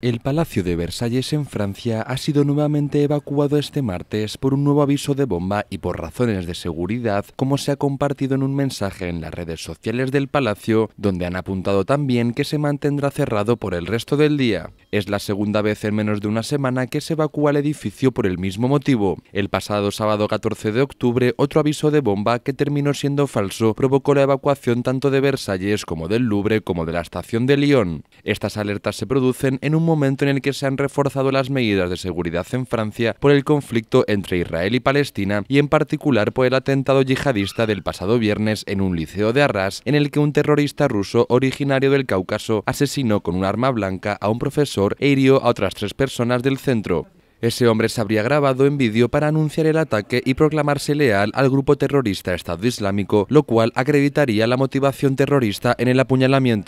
El Palacio de Versalles en Francia ha sido nuevamente evacuado este martes por un nuevo aviso de bomba y por razones de seguridad, como se ha compartido en un mensaje en las redes sociales del palacio, donde han apuntado también que se mantendrá cerrado por el resto del día. Es la segunda vez en menos de una semana que se evacúa el edificio por el mismo motivo. El pasado sábado 14 de octubre, otro aviso de bomba que terminó siendo falso provocó la evacuación tanto de Versalles como del Louvre como de la estación de Lyon. Estas alertas se producen en un momento en el que se han reforzado las medidas de seguridad en Francia por el conflicto entre Israel y Palestina y en particular por el atentado yihadista del pasado viernes en un liceo de Arras en el que un terrorista ruso originario del Cáucaso asesinó con un arma blanca a un profesor e hirió a otras tres personas del centro. Ese hombre se habría grabado en vídeo para anunciar el ataque y proclamarse leal al grupo terrorista Estado Islámico, lo cual acreditaría la motivación terrorista en el apuñalamiento.